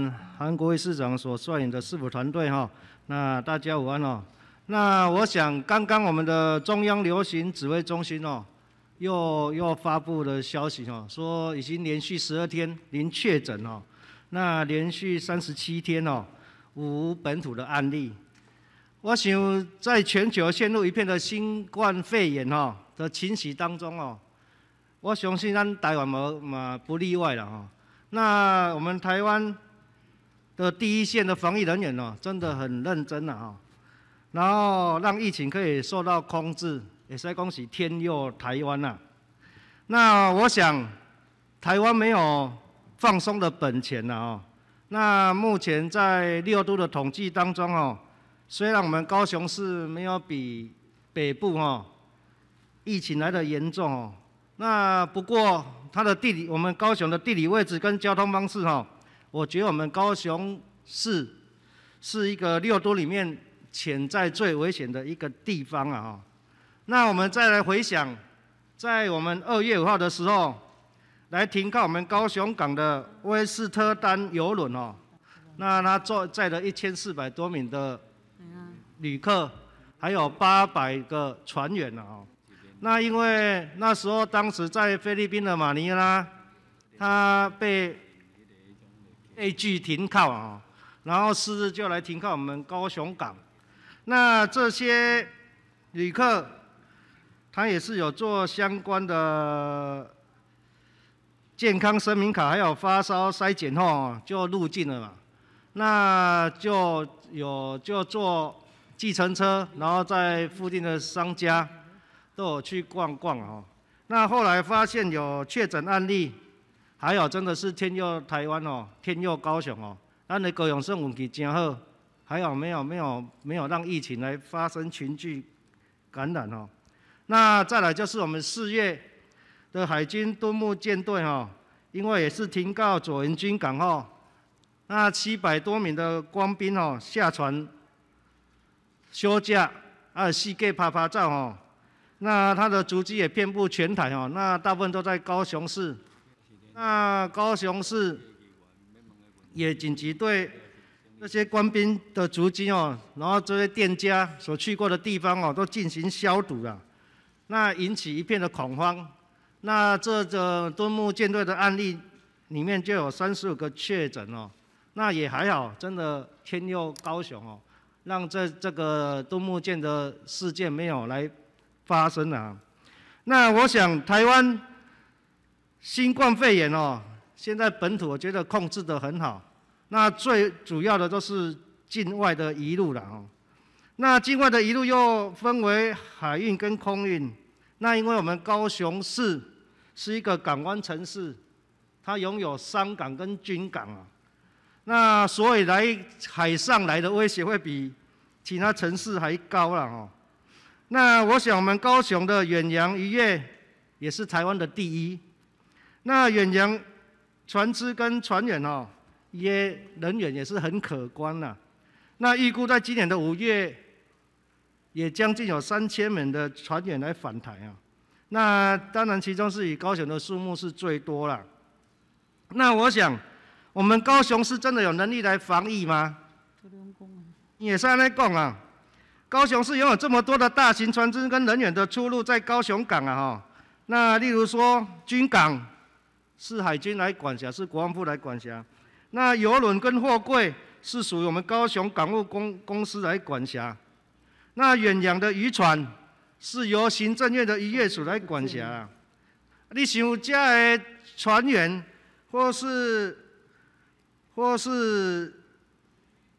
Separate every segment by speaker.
Speaker 1: 嗯，韩国瑜市长所率领的市府团队哈，那大家午安哦。那我想，刚刚我们的中央流行指挥中心哦，又又发布了消息哦，说已经连续十二天零确诊哦，那连续三十七天哦无本土的案例。我想，在全球陷入一片的新冠肺炎哦的侵袭当中哦，我相信咱台湾嘛嘛不例外了哈。那我们台湾。的第一线的防疫人员哦，真的很认真了啊！然后让疫情可以受到控制，也是恭喜天佑台湾呐。那我想，台湾没有放松的本钱呐啊！那目前在六都的统计当中哦，虽然我们高雄市没有比北部哦疫情来的严重哦，那不过它的地理，我们高雄的地理位置跟交通方式哈。我觉得我们高雄市是一个六都里面潜在最危险的一个地方啊！哈，那我们再来回想，在我们二月五号的时候，来停靠我们高雄港的威斯特丹游轮哦，那它坐载了一千四百多名的旅客，还有八百个船员呢！哦，那因为那时候当时在菲律宾的马尼拉，它被 A G 停靠啊，然后是就来停靠我们高雄港，那这些旅客，他也是有做相关的健康声明卡，还有发烧筛检后就入境了嘛，那就有就坐计程车，然后在附近的商家都有去逛逛哦。那后来发现有确诊案例。还有真的是天佑台湾哦，天佑高雄哦，咱的高雄省运气真好，还有没有没有没有让疫情来发生群聚感染哦。那再来就是我们四月的海军敦睦舰队哈，因为也是停靠左营军港哦，那七百多名的官兵哦下船休假，啊，四界拍拍照哦，那他的足迹也遍布全台哦，那大部分都在高雄市。那高雄市也紧急对这些官兵的足迹哦，然后这些店家所去过的地方哦，都进行消毒了。那引起一片的恐慌。那这个东木舰队的案例里面就有三十五个确诊哦。那也还好，真的天佑高雄哦，让这这个东木舰的事件没有来发生啊。那我想台湾。新冠肺炎哦，现在本土我觉得控制得很好。那最主要的都是境外的一路了哦。那境外的一路又分为海运跟空运。那因为我们高雄市是一个港湾城市，它拥有商港跟军港啊。那所以来海上来的威胁会比其他城市还高了哦。那我想我们高雄的远洋渔业也是台湾的第一。那远洋船只跟船员哦，也人员也是很可观呐。那预估在今年的五月，也将近有三千名的船员来返台啊。那当然，其中是以高雄的数目是最多了。那我想，我们高雄是真的有能力来防疫吗？也是在讲啊，高雄是拥有这么多的大型船只跟人员的出入在高雄港啊哈。那例如说军港。是海军来管辖，是国防部来管辖。那游轮跟货柜是属于我们高雄港务公公司来管辖。那远洋的渔船是由行政院的渔业署来管辖。你想假的船员或是或是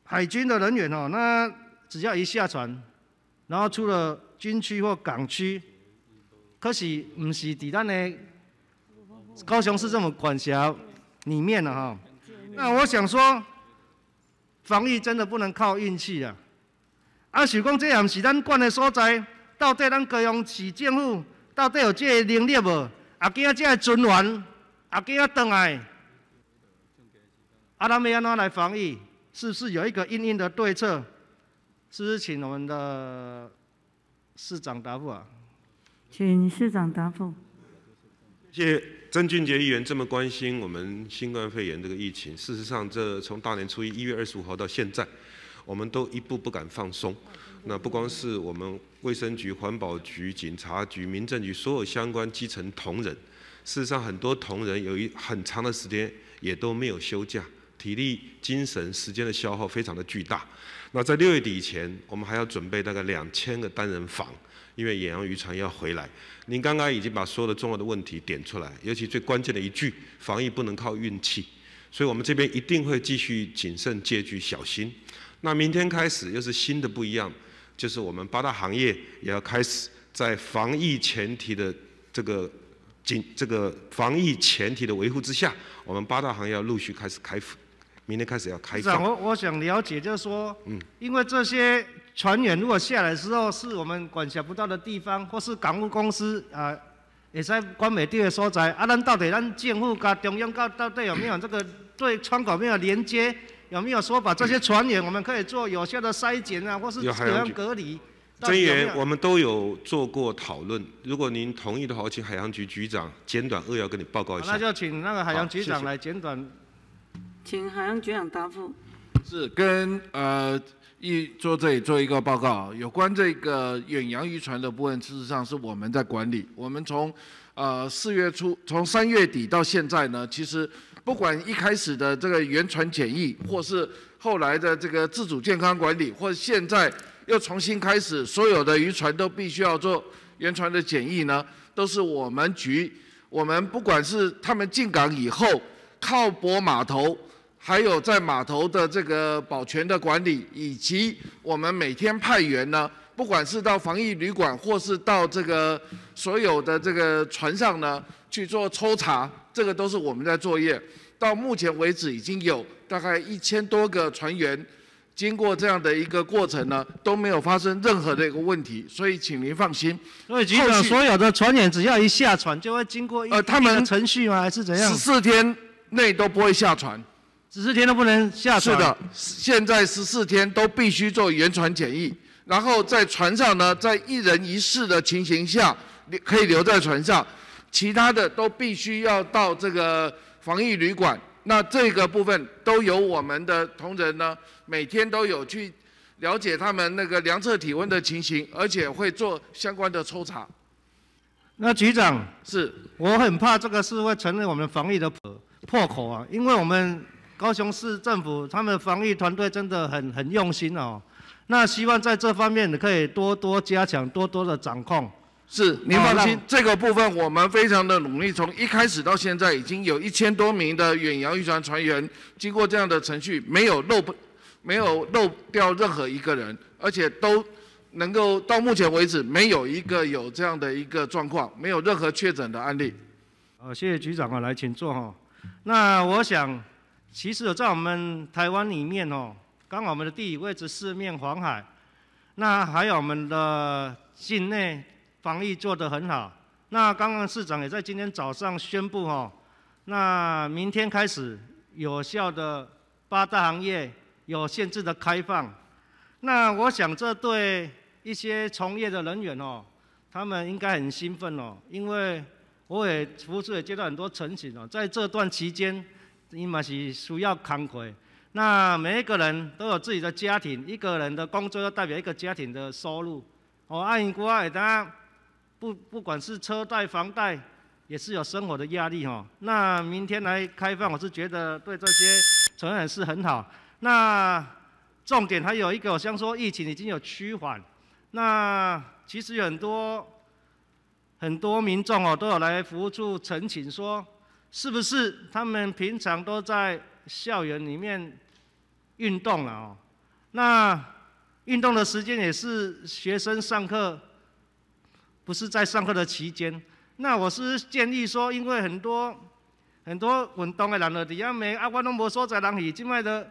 Speaker 1: 海军的人员哦，那只要一下船，然后出了军区或港区，可是唔是伫咱的。高雄是这么管辖里面的哈，那我想说，防疫真的不能靠运气啊！啊，想讲这也不是咱管的所在，到底咱高雄市政府到底有这能力无？啊，今仔这个尊员，啊，今仔等来，啊，他们要怎来防疫？是不是有一个硬硬的对策？是不是请我们的市长答复啊？
Speaker 2: 请市长答复。谢谢曾俊杰议员这么关心我们新冠肺炎这个疫情。事实上，这从大年初一一月二十五号到现在，我们都一步不敢放松。那不光是我们卫生局、环保局、警察局、民政局所有相关基层同仁。事实上，很多同仁有一很长的时间也都没有休假，体力、精神、时间的消耗非常的巨大。那在六月底以前，我们还要准备大概两千个单人房。因为远洋渔船要回来，您刚刚已经把所有的重要的问题点出来，尤其最关键的一句，防疫不能靠运气，所以我们这边一定会继续谨慎戒惧、小心。那明天开始又是新的不一样，就是我们八大行业也要开始在防疫前提的这个仅这个防疫前提的维护之下，我们八大行业要陆续开始开复。明天开始要开。
Speaker 1: 我我想了解，就是说，嗯，因为这些。船员如果下来的时候是我们管辖不到的地方，或是港务公司啊，也在关美地的所在，啊，那到底咱建户跟中央高到底有没有这个对窗口没有连接？有没有说把这些船员我们可以做有效的筛检啊，或是怎样隔离？真
Speaker 2: 源，我们都有做过讨论。如果您同意的话，请海洋局局长简短扼要跟你报告一下。那就
Speaker 1: 请那个海洋局长来简短，
Speaker 3: 请海洋局长答复。是跟呃。一做这里做一个报告，有关这个远洋渔船的部分，事实上是我们在管理。我们从呃四月初，从三月底到现在呢，其实不管一开始的这个渔船检疫，或是后来的这个自主健康管理，或现在又重新开始，所有的渔船都必须要做渔船的检疫呢，都是我们局，我们不管是他们进港以后靠泊码头。还有在码头的这个保全的管理，以及我们每天派员呢，不管是到防疫旅馆，或是到这个所有的这个船上呢去做抽查，这个都是我们在作业。到目前为止，已经有大概一千多个船员经过这样的一个过程呢，都没有发生任何的一个问题，所以请您放心。后，所有的
Speaker 1: 船员只要一下船，就
Speaker 3: 会经过呃，他们
Speaker 1: 程序吗，还是怎样？十
Speaker 3: 四天内都不会下船。十四天都不能下船。是的，现在十四天都必须做原船检疫，然后在船上呢，在一人一室的情形下，你可以留在船上，其他的都必须要到这个防疫旅馆。那这个部分都由我们的同仁呢，每天都有去了解他们那个量测体温的情形，而且会做相关的抽查。
Speaker 1: 那局长是，我很怕这个事会成为我们防疫的破口啊，因为我们。高雄市政府他们防疫团队真的很很用心哦，那希望在这方面你可以多多加强，多多的掌控。
Speaker 3: 是，您放心，这个部分我们非常的努力，从一开始到现在，已经有一千多名的远洋渔船船员经过这样的程序，没有漏没有漏掉任何一个人，而且都能够到目前为止没有一个有这样的一个状况，没有任何确诊的案例。呃，谢谢局长啊，来请坐哈。那我想。其实，在我们台
Speaker 1: 湾里面哦，刚好我们的地理位置四面环海，那还有我们的境内防疫做得很好。那刚刚市长也在今天早上宣布哦，那明天开始有效的八大行业有限制的开放。那我想这对一些从业的人员哦，他们应该很兴奋哦，因为我也服务也接到很多诚请哦，在这段期间。你嘛是需要慷慨，那每一个人都有自己的家庭，一个人的工作要代表一个家庭的收入。哦，爱国他不不管是车贷、房贷，也是有生活的压力哦。那明天来开放，我是觉得对这些存款是很好。那重点还有一个，我想说疫情已经有趋缓，那其实很多很多民众哦都有来服务处陈请说。是不是他们平常都在校园里面运动了哦？那运动的时间也是学生上课，不是在上课的期间。那我是建议说，因为很多很多运动的场合，只要没阿关东么说所在人里境外的，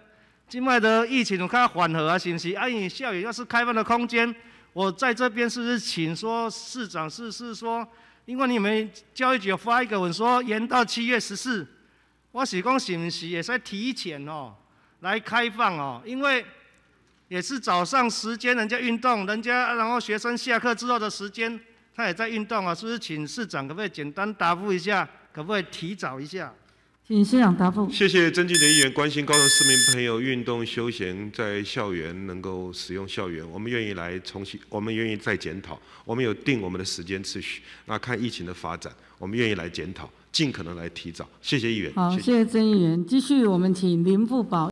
Speaker 1: 境外的疫情有较缓和啊，信息。你校园要是开放的空间，我在这边是不是请说市长是是说？因为你们教育局有发一个文说延到七月十四，我提喜不喜也是提前哦，来开放哦。因为也是早上时间，人家运动，人家然后学生下课之后的时间，他也在运动啊。是不是请市长可不可以简单答复一下？可不可以提早一下？
Speaker 2: 请现场答复。谢谢曾进的议员关心高雄市民朋友运动休闲在校园能够使用校园，我们愿意来重新，我们愿意再检讨，我们有定我们的时间次序，那看疫情的发展，我们愿意来检讨，尽可能来提早。谢谢议员。好，谢谢曾议员。继续，我们请林副宝。